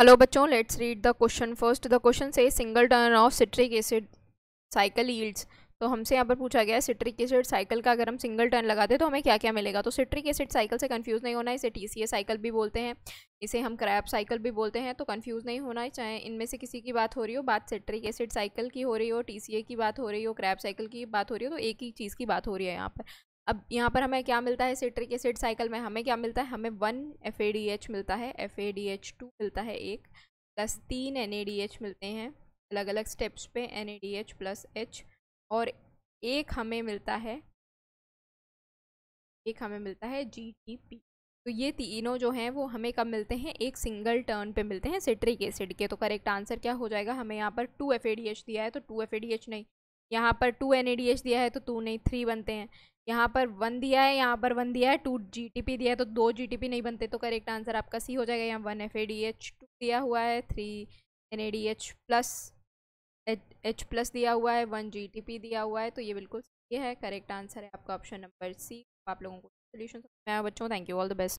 hello बच्चों let's read the question first the question से single turn of citric acid cycle yields तो हमसे यहाँ पर पूछा गया है सिट्रिक एसिड साइकिल का अगर हम सिंगल टर्न लगाते तो हमें क्या क्या मिलेगा तो सिट्रिक एसिड साइकिल से कंफ्यूज नहीं होना इसे टी साइकिल भी बोलते हैं इसे हम क्रैप साइकिल भी बोलते हैं तो कंफ्यूज नहीं होना चाहे इनमें से किसी की बात हो रही हो बात सिट्रिक एसिड साइकिल की हो रही हो टी की बात हो रही हो क्रैप साइकिल की बात हो रही हो तो एक ही चीज़ की बात हो रही है यहाँ पर अब यहाँ पर हमें क्या मिलता है सिट्रिक एसिड साइकिल में हमें क्या मिलता है हमें वन एफ मिलता है एफ मिलता है एक प्लस तीन एन मिलते हैं अलग अलग स्टेप्स पे N A D H plus H और एक हमें मिलता है एक हमें मिलता है जी टी पी तो ये तीनों जो हैं वो हमें कब मिलते हैं एक सिंगल टर्न पे मिलते हैं सिट्रिक एसिड के तो करेक्ट आंसर क्या हो जाएगा हमें यहाँ पर टू एफ दिया है तो टू एफ नहीं यहाँ पर टू एन दिया है तो टू नहीं थ्री बनते हैं यहाँ पर वन दिया है यहाँ पर वन दिया है टू जी दिया है तो दो जी नहीं बनते तो करेक्ट आंसर आपका सी हो जाएगा यहाँ one F A D H two दिया हुआ है three N A D H plus H plus दिया हुआ है वन जी दिया हुआ है तो ये बिल्कुल सही है करेक्ट आंसर है आपका ऑप्शन नंबर सी आप लोगों को सोल्यूशन मैं बच्चों thank you all the best